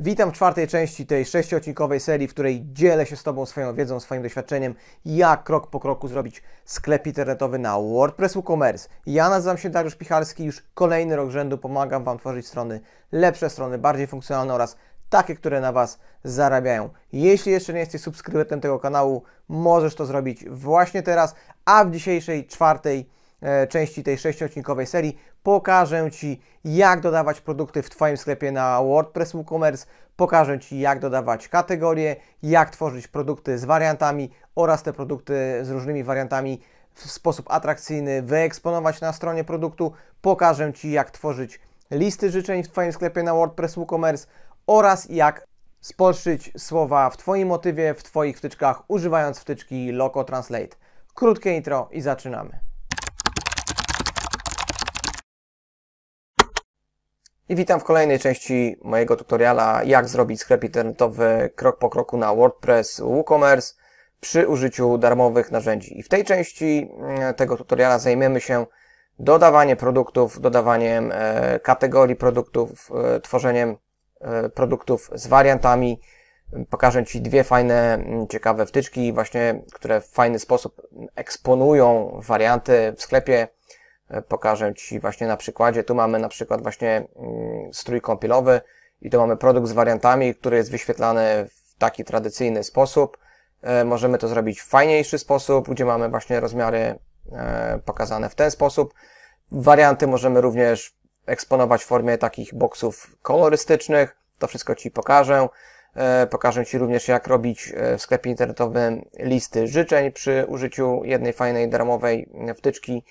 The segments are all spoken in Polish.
Witam w czwartej części tej sześciodcinkowej serii, w której dzielę się z Tobą swoją wiedzą, swoim doświadczeniem, jak krok po kroku zrobić sklep internetowy na WordPress WooCommerce. Ja nazywam się Dariusz Pichalski, już kolejny rok rzędu pomagam Wam tworzyć strony lepsze, strony bardziej funkcjonalne oraz takie, które na Was zarabiają. Jeśli jeszcze nie jesteś subskrybentem tego kanału, możesz to zrobić właśnie teraz, a w dzisiejszej czwartej E, części tej sześciodcinkowej serii pokażę Ci, jak dodawać produkty w Twoim sklepie na WordPress WooCommerce, pokażę Ci, jak dodawać kategorie, jak tworzyć produkty z wariantami oraz te produkty z różnymi wariantami w sposób atrakcyjny wyeksponować na stronie produktu, pokażę Ci, jak tworzyć listy życzeń w Twoim sklepie na WordPress WooCommerce oraz jak spolszczyć słowa w Twoim motywie, w Twoich wtyczkach, używając wtyczki Loco Translate. Krótkie intro i zaczynamy. I witam w kolejnej części mojego tutoriala, jak zrobić sklep internetowy krok po kroku na WordPress WooCommerce przy użyciu darmowych narzędzi. I w tej części mm, tego tutoriala zajmiemy się dodawaniem produktów, dodawaniem e, kategorii produktów, e, tworzeniem e, produktów z wariantami. Pokażę Ci dwie fajne, mm, ciekawe wtyczki właśnie, które w fajny sposób eksponują warianty w sklepie E, pokażę Ci właśnie na przykładzie. Tu mamy na przykład właśnie mm, strój kąpielowy i tu mamy produkt z wariantami, który jest wyświetlany w taki tradycyjny sposób. E, możemy to zrobić w fajniejszy sposób, gdzie mamy właśnie rozmiary e, pokazane w ten sposób. Warianty możemy również eksponować w formie takich boksów kolorystycznych. To wszystko Ci pokażę. Pokażę Ci również, jak robić w sklepie internetowym listy życzeń przy użyciu jednej fajnej darmowej wtyczki.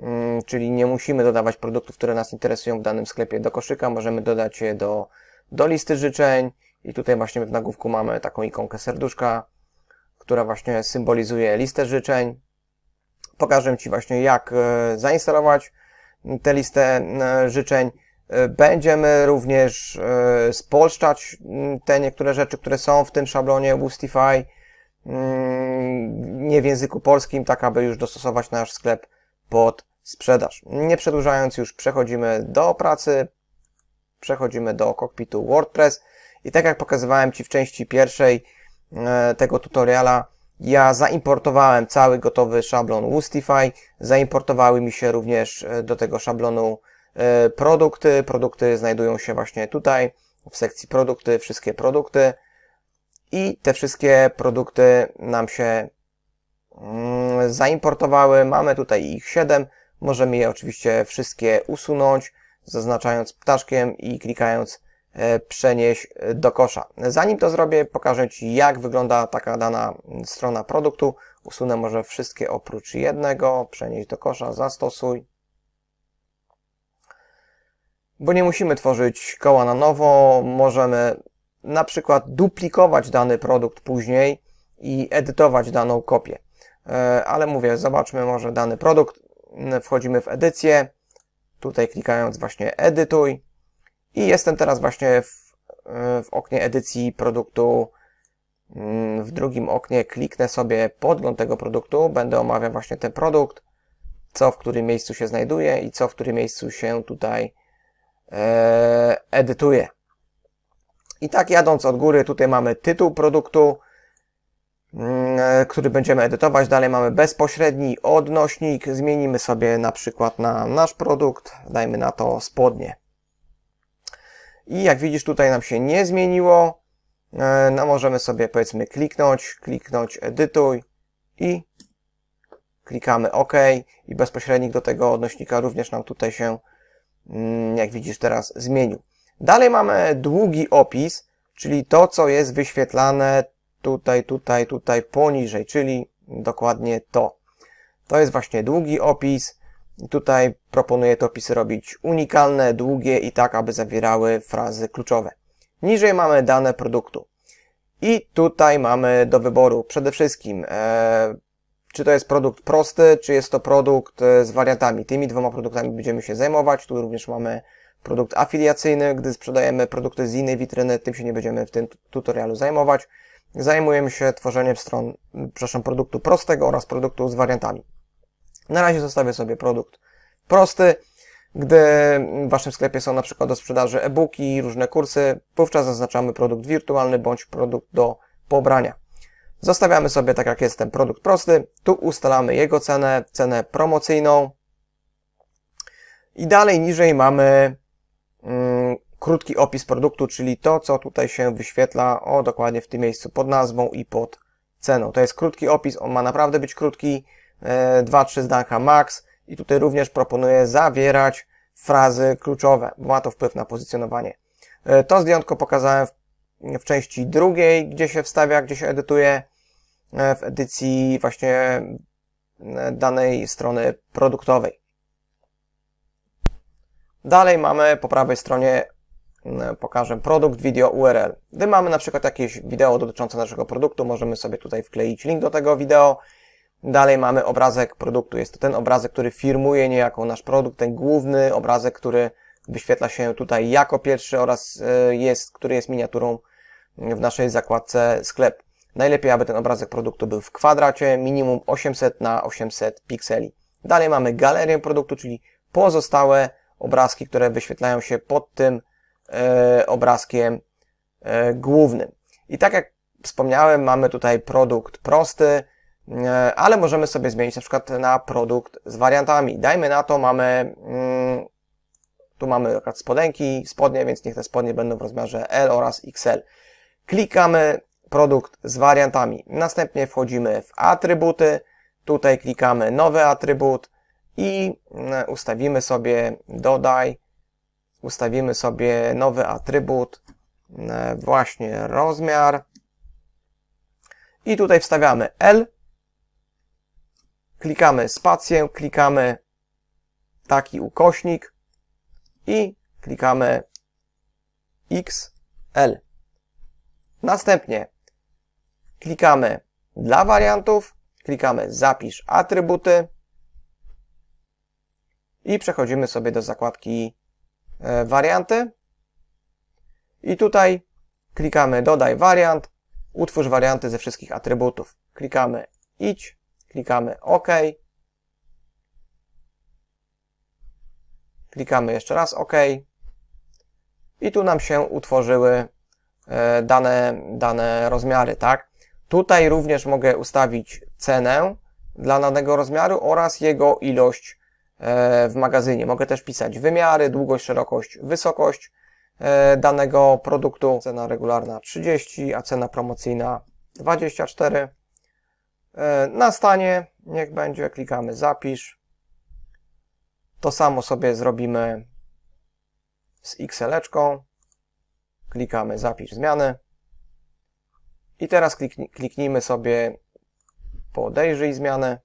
Mm, czyli nie musimy dodawać produktów, które nas interesują w danym sklepie do koszyka, możemy dodać je do, do listy życzeń i tutaj właśnie w nagłówku mamy taką ikonkę serduszka, która właśnie symbolizuje listę życzeń. Pokażę Ci właśnie jak e, zainstalować tę listę e, życzeń. E, będziemy również spolszczać mm, te niektóre rzeczy, które są w tym szablonie Boostify, mm, nie w języku polskim, tak aby już dostosować nasz sklep pod sprzedaż. Nie przedłużając już, przechodzimy do pracy, przechodzimy do kokpitu WordPress i tak jak pokazywałem Ci w części pierwszej e, tego tutoriala, ja zaimportowałem cały gotowy szablon Woostify, zaimportowały mi się również e, do tego szablonu e, produkty. Produkty znajdują się właśnie tutaj, w sekcji produkty, wszystkie produkty i te wszystkie produkty nam się mm, zaimportowały. Mamy tutaj ich 7. Możemy je oczywiście wszystkie usunąć, zaznaczając ptaszkiem i klikając e, przenieść e, do kosza. Zanim to zrobię, pokażę Ci, jak wygląda taka dana mm, strona produktu. Usunę może wszystkie oprócz jednego, przenieść do kosza, zastosuj. Bo nie musimy tworzyć koła na nowo, możemy na przykład duplikować dany produkt później i edytować daną kopię. E, ale mówię, zobaczmy może dany produkt. Mm, wchodzimy w edycję, tutaj klikając właśnie edytuj i jestem teraz właśnie w, w oknie edycji produktu. Mm, w drugim oknie kliknę sobie podgląd tego produktu, będę omawiał właśnie ten produkt, co w którym miejscu się znajduje i co w którym miejscu się tutaj e, edytuje. I tak jadąc od góry, tutaj mamy tytuł produktu, Mm, e, który będziemy edytować. Dalej mamy bezpośredni odnośnik. Zmienimy sobie na przykład na nasz produkt. Dajmy na to spodnie. I jak widzisz tutaj nam się nie zmieniło. E, no możemy sobie powiedzmy kliknąć, kliknąć edytuj i klikamy OK i bezpośrednik do tego odnośnika również nam tutaj się, mm, jak widzisz teraz, zmienił. Dalej mamy długi opis, czyli to, co jest wyświetlane tutaj, tutaj, tutaj, poniżej, czyli dokładnie to. To jest właśnie długi opis. Tutaj proponuję te opisy robić unikalne, długie i tak, aby zawierały frazy kluczowe. Niżej mamy dane produktu. I tutaj mamy do wyboru przede wszystkim, e, czy to jest produkt prosty, czy jest to produkt e, z wariantami. Tymi dwoma produktami będziemy się zajmować. Tu również mamy produkt afiliacyjny, gdy sprzedajemy produkty z innej witryny, tym się nie będziemy w tym tutorialu zajmować. Zajmujemy się tworzeniem stron, przepraszam, produktu prostego oraz produktu z wariantami. Na razie zostawię sobie produkt prosty. Gdy w Waszym sklepie są na przykład do sprzedaży e-booki, różne kursy, wówczas zaznaczamy produkt wirtualny bądź produkt do pobrania. Zostawiamy sobie, tak jak jest ten produkt prosty, tu ustalamy jego cenę, cenę promocyjną i dalej niżej mamy mm, krótki opis produktu, czyli to, co tutaj się wyświetla, o dokładnie w tym miejscu, pod nazwą i pod ceną. To jest krótki opis, on ma naprawdę być krótki, 2-3 e, zdanka max i tutaj również proponuję zawierać frazy kluczowe, bo ma to wpływ na pozycjonowanie. E, to zdjątko pokazałem w, w części drugiej, gdzie się wstawia, gdzie się edytuje, e, w edycji właśnie danej strony produktowej. Dalej mamy po prawej stronie E, pokażę produkt video URL. Gdy mamy na przykład jakieś wideo dotyczące naszego produktu, możemy sobie tutaj wkleić link do tego wideo. Dalej mamy obrazek produktu. Jest to ten obrazek, który firmuje niejako nasz produkt, ten główny obrazek, który wyświetla się tutaj jako pierwszy oraz e, jest, który jest miniaturą w naszej zakładce sklep. Najlepiej, aby ten obrazek produktu był w kwadracie, minimum 800 na 800 pikseli. Dalej mamy galerię produktu, czyli pozostałe obrazki, które wyświetlają się pod tym E, obrazkiem e, głównym. I tak jak wspomniałem, mamy tutaj produkt prosty, e, ale możemy sobie zmienić na przykład na produkt z wariantami. Dajmy na to, mamy, mm, tu mamy akurat spodenki, spodnie, więc niech te spodnie będą w rozmiarze L oraz XL. Klikamy produkt z wariantami. Następnie wchodzimy w atrybuty, tutaj klikamy nowy atrybut i mm, ustawimy sobie dodaj ustawimy sobie nowy atrybut, e, właśnie rozmiar i tutaj wstawiamy L, klikamy spację, klikamy taki ukośnik i klikamy XL. Następnie klikamy dla wariantów, klikamy zapisz atrybuty i przechodzimy sobie do zakładki E, warianty. I tutaj klikamy dodaj wariant, utwórz warianty ze wszystkich atrybutów. Klikamy idź, klikamy OK. Klikamy jeszcze raz OK. I tu nam się utworzyły e, dane, dane rozmiary, tak? Tutaj również mogę ustawić cenę dla danego rozmiaru oraz jego ilość E, w magazynie. Mogę też pisać wymiary, długość, szerokość, wysokość e, danego produktu. Cena regularna 30, a cena promocyjna 24. E, na stanie niech będzie, klikamy zapisz. To samo sobie zrobimy z XL-eczką. Klikamy zapisz zmiany. I teraz kliknijmy sobie podejrzyj zmianę.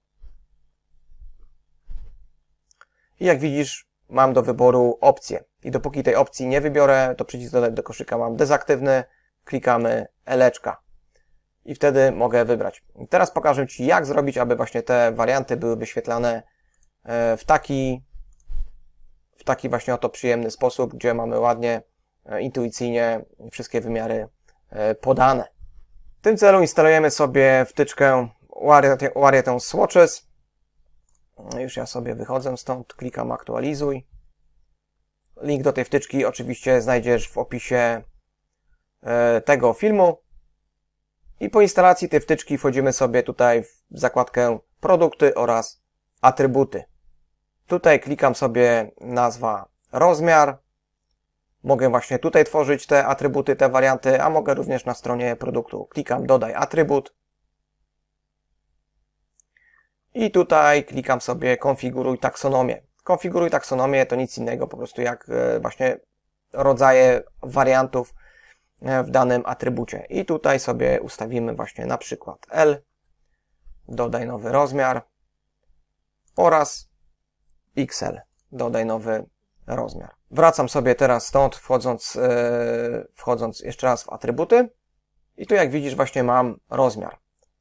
I jak widzisz, mam do wyboru opcję. I dopóki tej opcji nie wybiorę, to przycisk dodać do koszyka mam dezaktywny, klikamy eleczka. I wtedy mogę wybrać. I teraz pokażę Ci, jak zrobić, aby właśnie te warianty były wyświetlane e, w taki, w taki właśnie oto przyjemny sposób, gdzie mamy ładnie, e, intuicyjnie wszystkie wymiary e, podane. W tym celu instalujemy sobie wtyczkę Warrior Swatches, już ja sobie wychodzę stąd, klikam aktualizuj. Link do tej wtyczki oczywiście znajdziesz w opisie e, tego filmu. I po instalacji tej wtyczki wchodzimy sobie tutaj w zakładkę produkty oraz atrybuty. Tutaj klikam sobie nazwa rozmiar. Mogę właśnie tutaj tworzyć te atrybuty, te warianty, a mogę również na stronie produktu. Klikam dodaj atrybut. I tutaj klikam sobie konfiguruj taksonomię. Konfiguruj taksonomię to nic innego po prostu jak e, właśnie rodzaje wariantów e, w danym atrybucie. I tutaj sobie ustawimy właśnie na przykład L, dodaj nowy rozmiar oraz XL, dodaj nowy rozmiar. Wracam sobie teraz stąd, wchodząc, yy, wchodząc jeszcze raz w atrybuty. I tu jak widzisz właśnie mam rozmiar.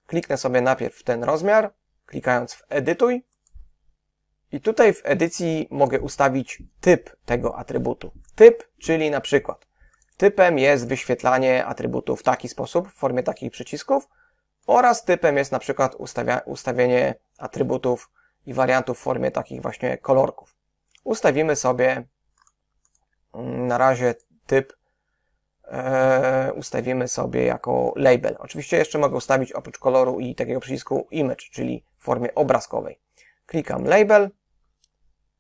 Kliknę sobie najpierw w ten rozmiar klikając w edytuj i tutaj w edycji mogę ustawić typ tego atrybutu. Typ, czyli na przykład typem jest wyświetlanie atrybutu w taki sposób, w formie takich przycisków oraz typem jest na przykład ustawia, ustawienie atrybutów i wariantów w formie takich właśnie kolorków. Ustawimy sobie mm, na razie typ E, ustawimy sobie jako label. Oczywiście jeszcze mogę ustawić oprócz koloru i takiego przycisku image, czyli w formie obrazkowej. Klikam label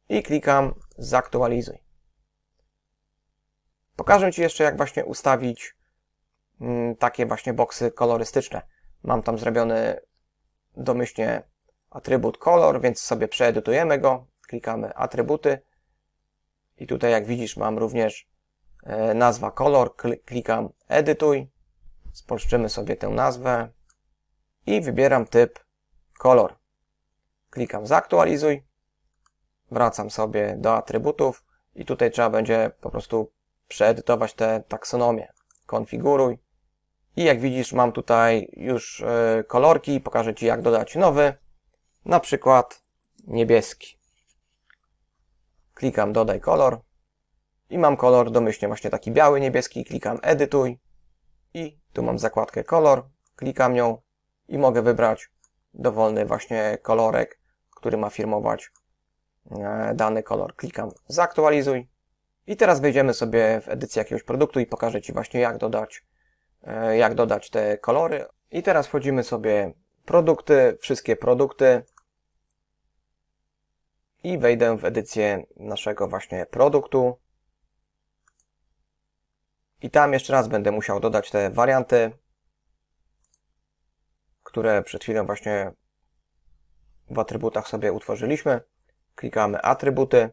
i klikam zaktualizuj. Pokażę Ci jeszcze, jak właśnie ustawić mm, takie właśnie boksy kolorystyczne. Mam tam zrobiony domyślnie atrybut kolor, więc sobie przeedytujemy go. Klikamy atrybuty i tutaj jak widzisz mam również E, nazwa kolor, klikam edytuj, spolszczymy sobie tę nazwę i wybieram typ kolor. Klikam zaktualizuj, wracam sobie do atrybutów i tutaj trzeba będzie po prostu przeedytować tę taksonomię. Konfiguruj i jak widzisz mam tutaj już e, kolorki, pokażę Ci jak dodać nowy, na przykład niebieski. Klikam dodaj kolor, i mam kolor domyślnie właśnie taki biały, niebieski, klikam edytuj i tu mam zakładkę kolor, klikam nią i mogę wybrać dowolny właśnie kolorek, który ma firmować e, dany kolor. Klikam zaktualizuj i teraz wejdziemy sobie w edycję jakiegoś produktu i pokażę Ci właśnie jak dodać, e, jak dodać te kolory. I teraz wchodzimy sobie produkty, wszystkie produkty i wejdę w edycję naszego właśnie produktu. I tam jeszcze raz będę musiał dodać te warianty, które przed chwilą właśnie w atrybutach sobie utworzyliśmy. Klikamy atrybuty.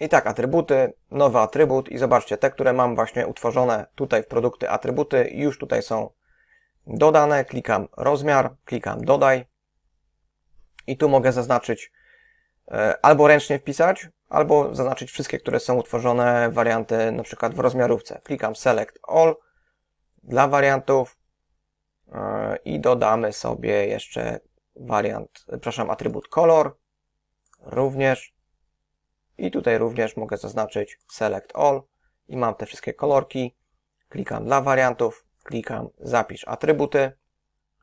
I tak, atrybuty, nowy atrybut i zobaczcie, te, które mam właśnie utworzone tutaj w produkty atrybuty, już tutaj są dodane. Klikam rozmiar, klikam dodaj i tu mogę zaznaczyć e, albo ręcznie wpisać, albo zaznaczyć wszystkie, które są utworzone, warianty na przykład w rozmiarówce. Klikam Select All dla wariantów e, i dodamy sobie jeszcze wariant, przepraszam, atrybut kolor również i tutaj również mogę zaznaczyć Select All i mam te wszystkie kolorki. Klikam dla wariantów, klikam zapisz atrybuty,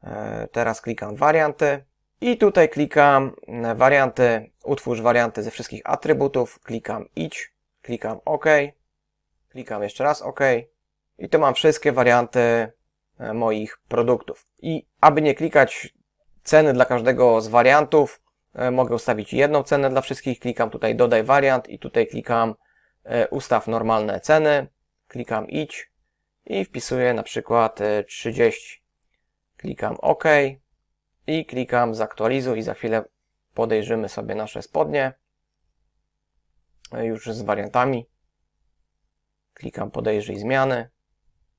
e, teraz klikam warianty i tutaj klikam warianty Utwórz warianty ze wszystkich atrybutów, klikam idź, klikam OK, klikam jeszcze raz OK i tu mam wszystkie warianty e, moich produktów. I aby nie klikać ceny dla każdego z wariantów, e, mogę ustawić jedną cenę dla wszystkich, klikam tutaj dodaj wariant i tutaj klikam e, ustaw normalne ceny, klikam idź i wpisuję na przykład 30. Klikam OK i klikam zaktualizuj i za chwilę podejrzymy sobie nasze spodnie już z wariantami. Klikam podejrzyj zmiany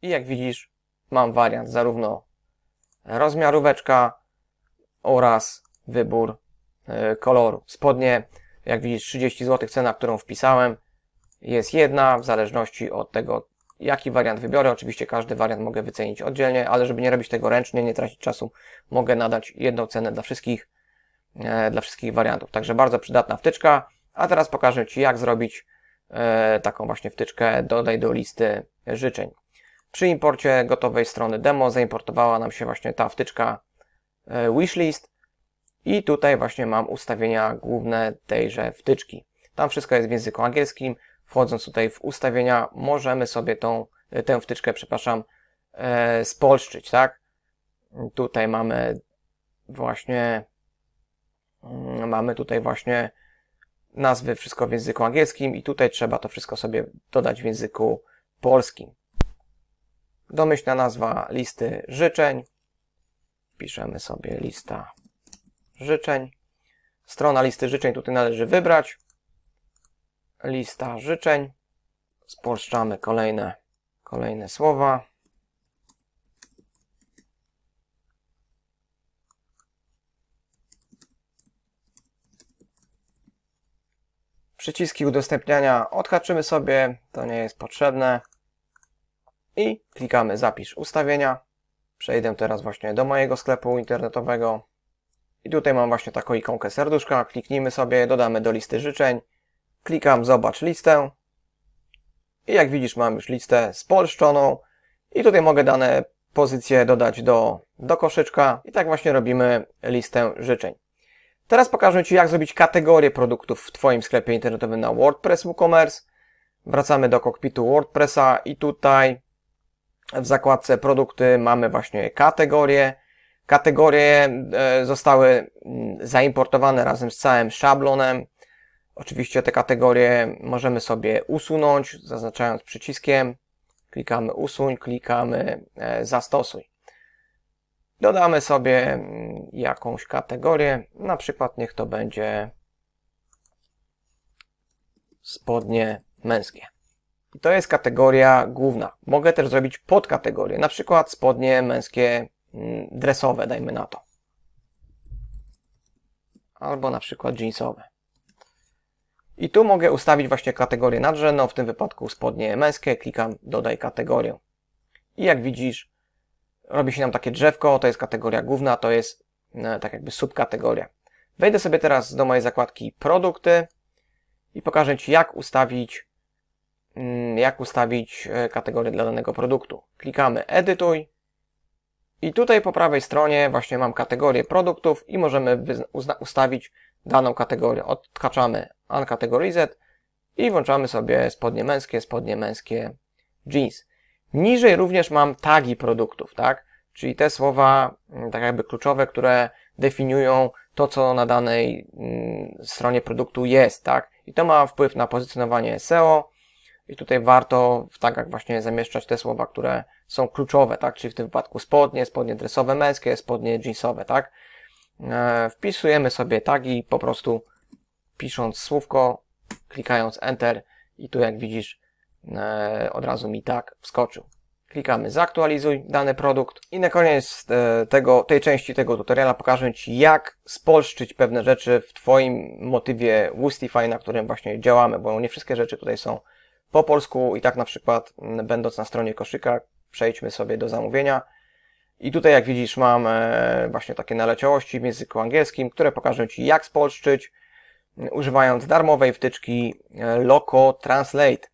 i jak widzisz mam wariant zarówno rozmiaróweczka oraz wybór e, koloru. Spodnie, jak widzisz 30 zł cena, którą wpisałem jest jedna w zależności od tego jaki wariant wybiorę. Oczywiście każdy wariant mogę wycenić oddzielnie, ale żeby nie robić tego ręcznie, nie tracić czasu, mogę nadać jedną cenę dla wszystkich E, dla wszystkich wariantów. Także bardzo przydatna wtyczka. A teraz pokażę Ci, jak zrobić e, taką właśnie wtyczkę dodaj do listy życzeń. Przy imporcie gotowej strony demo zaimportowała nam się właśnie ta wtyczka e, wishlist i tutaj właśnie mam ustawienia główne tejże wtyczki. Tam wszystko jest w języku angielskim. Wchodząc tutaj w ustawienia możemy sobie tą, tę wtyczkę, przepraszam, spolszczyć, tak? Tutaj mamy właśnie Mm, mamy tutaj właśnie nazwy, wszystko w języku angielskim i tutaj trzeba to wszystko sobie dodać w języku polskim. Domyślna nazwa listy życzeń. Piszemy sobie lista życzeń. Strona listy życzeń tutaj należy wybrać. Lista życzeń. Spolszczamy kolejne, kolejne słowa. Przyciski udostępniania odhaczymy sobie, to nie jest potrzebne. I klikamy zapisz ustawienia. Przejdę teraz właśnie do mojego sklepu internetowego. I tutaj mam właśnie taką ikonkę serduszka. Kliknijmy sobie, dodamy do listy życzeń. Klikam zobacz listę. I jak widzisz mam już listę spolszczoną. I tutaj mogę dane pozycje dodać do, do koszyczka. I tak właśnie robimy listę życzeń. Teraz pokażę Ci, jak zrobić kategorie produktów w Twoim sklepie internetowym na WordPress WooCommerce. Wracamy do kokpitu WordPressa i tutaj w zakładce produkty mamy właśnie kategorie. Kategorie e, zostały mm, zaimportowane razem z całym szablonem. Oczywiście te kategorie możemy sobie usunąć, zaznaczając przyciskiem. Klikamy usuń, klikamy e, zastosuj. Dodamy sobie mm, jakąś kategorię, na przykład niech to będzie spodnie męskie. I to jest kategoria główna. Mogę też zrobić podkategorie, na przykład spodnie męskie mm, dresowe, dajmy na to. Albo na przykład jeansowe. I tu mogę ustawić właśnie kategorię nadrzędną, no, w tym wypadku spodnie męskie, klikam dodaj kategorię. I jak widzisz, robi się nam takie drzewko, to jest kategoria główna, to jest e, tak jakby subkategoria. Wejdę sobie teraz do mojej zakładki produkty i pokażę Ci jak ustawić mm, jak ustawić e, kategorię dla danego produktu. Klikamy edytuj i tutaj po prawej stronie właśnie mam kategorię produktów i możemy ustawić daną kategorię. Odkaczamy uncategorized i włączamy sobie spodnie męskie, spodnie męskie jeans. Niżej również mam tagi produktów, tak? Czyli te słowa, mm, tak jakby kluczowe, które definiują to, co na danej mm, stronie produktu jest, tak? I to ma wpływ na pozycjonowanie SEO. I tutaj warto w tagach właśnie zamieszczać te słowa, które są kluczowe, tak? Czyli w tym wypadku spodnie, spodnie dresowe męskie, spodnie jeansowe, tak? E, wpisujemy sobie tagi po prostu pisząc słówko, klikając Enter i tu jak widzisz E, od razu mi tak wskoczył. Klikamy zaktualizuj dany produkt i na koniec e, tego, tej części tego tutoriala pokażę Ci jak spolszczyć pewne rzeczy w Twoim motywie Woostify, na którym właśnie działamy, bo nie wszystkie rzeczy tutaj są po polsku i tak na przykład mm, będąc na stronie koszyka przejdźmy sobie do zamówienia i tutaj jak widzisz mam e, właśnie takie naleciałości w języku angielskim, które pokażę Ci jak spolszczyć mm, używając darmowej wtyczki Loco Translate.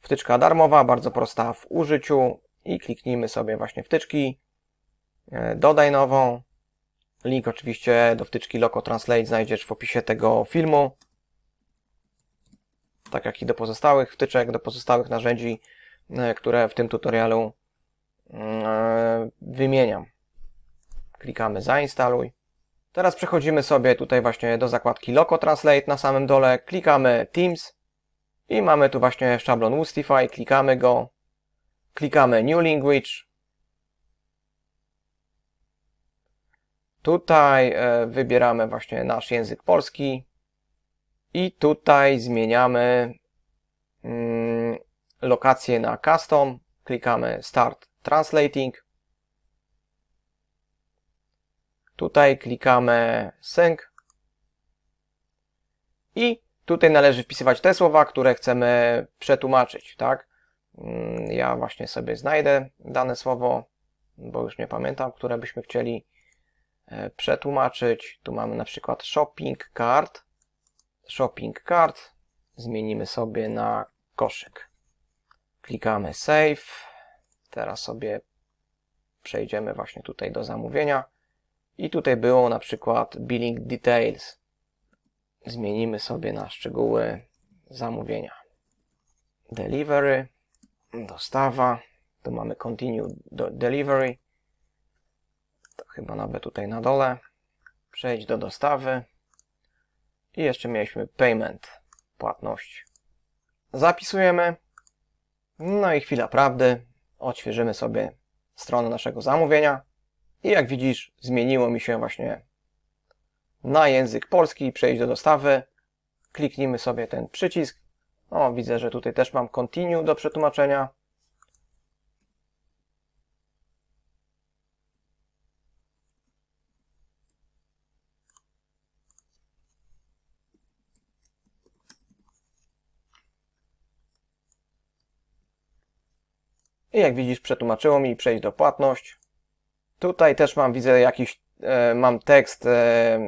Wtyczka darmowa, bardzo prosta w użyciu i kliknijmy sobie właśnie wtyczki, e, dodaj nową. Link oczywiście do wtyczki Loco Translate znajdziesz w opisie tego filmu. Tak jak i do pozostałych wtyczek, do pozostałych narzędzi, e, które w tym tutorialu e, wymieniam. Klikamy zainstaluj. Teraz przechodzimy sobie tutaj właśnie do zakładki Loco Translate na samym dole. Klikamy Teams. I mamy tu właśnie szablon Woostify, klikamy go, klikamy New Language. Tutaj e, wybieramy właśnie nasz język polski i tutaj zmieniamy mm, lokację na custom, klikamy Start Translating. Tutaj klikamy Sync i Tutaj należy wpisywać te słowa, które chcemy przetłumaczyć, tak? Mm, ja właśnie sobie znajdę dane słowo, bo już nie pamiętam, które byśmy chcieli e, przetłumaczyć. Tu mamy na przykład shopping cart. Shopping cart. Zmienimy sobie na koszyk. Klikamy save. Teraz sobie przejdziemy właśnie tutaj do zamówienia. I tutaj było na przykład billing details zmienimy sobie na szczegóły zamówienia. Delivery, dostawa, tu mamy continue do delivery, to chyba nawet tutaj na dole, przejdź do dostawy i jeszcze mieliśmy payment, płatność. Zapisujemy, no i chwila prawdy, odświeżymy sobie stronę naszego zamówienia i jak widzisz zmieniło mi się właśnie na język polski i przejść do dostawy. Kliknijmy sobie ten przycisk. O, widzę, że tutaj też mam continue do przetłumaczenia. I jak widzisz, przetłumaczyło mi przejść do płatność. Tutaj też mam, widzę, jakiś E, mam tekst, e,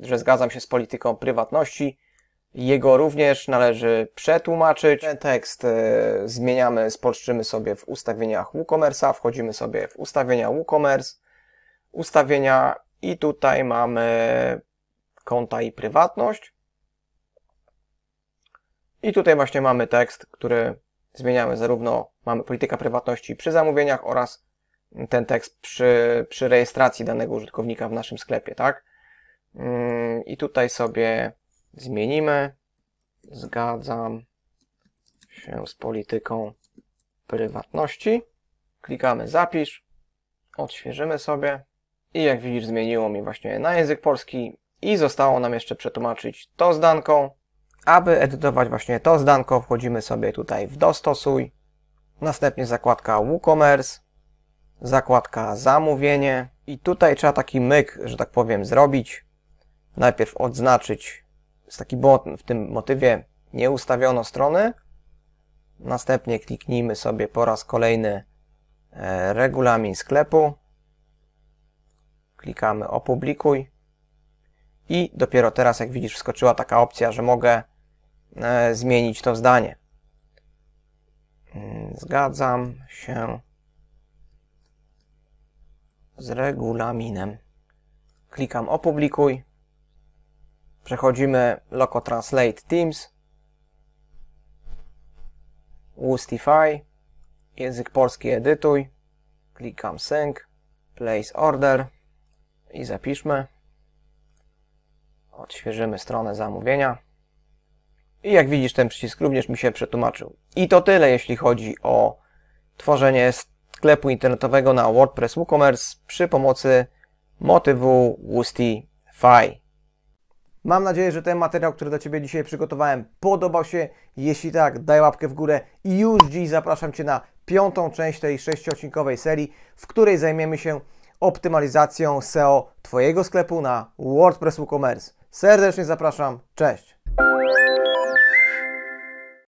że zgadzam się z polityką prywatności. Jego również należy przetłumaczyć. Ten tekst e, zmieniamy, spoczczymy sobie w ustawieniach WooCommerce'a, wchodzimy sobie w ustawienia WooCommerce, ustawienia i tutaj mamy konta i prywatność. I tutaj właśnie mamy tekst, który zmieniamy zarówno mamy politykę prywatności przy zamówieniach oraz ten tekst przy, przy rejestracji danego użytkownika w naszym sklepie, tak? Mm, I tutaj sobie zmienimy. Zgadzam się z polityką prywatności. Klikamy zapisz, odświeżymy sobie i jak widzisz zmieniło mi właśnie na język polski i zostało nam jeszcze przetłumaczyć to zdanką. Aby edytować właśnie to zdanko wchodzimy sobie tutaj w dostosuj, następnie zakładka WooCommerce, zakładka zamówienie i tutaj trzeba taki myk, że tak powiem, zrobić. Najpierw odznaczyć, jest taki błąd w tym motywie, nie ustawiono strony. Następnie kliknijmy sobie po raz kolejny e, regulamin sklepu. Klikamy opublikuj. I dopiero teraz, jak widzisz, wskoczyła taka opcja, że mogę e, zmienić to zdanie. Mm, zgadzam się z regulaminem. Klikam opublikuj. Przechodzimy Loco Translate Teams. Woostify. Język polski edytuj. Klikam sync. Place order. I zapiszmy. Odświeżymy stronę zamówienia. I jak widzisz, ten przycisk również mi się przetłumaczył. I to tyle, jeśli chodzi o tworzenie sklepu internetowego na WordPress WooCommerce przy pomocy motywu Woostify. Mam nadzieję, że ten materiał, który dla Ciebie dzisiaj przygotowałem, podobał się. Jeśli tak, daj łapkę w górę i już dziś zapraszam Cię na piątą część tej sześciocinkowej serii, w której zajmiemy się optymalizacją SEO Twojego sklepu na WordPress WooCommerce. Serdecznie zapraszam, cześć!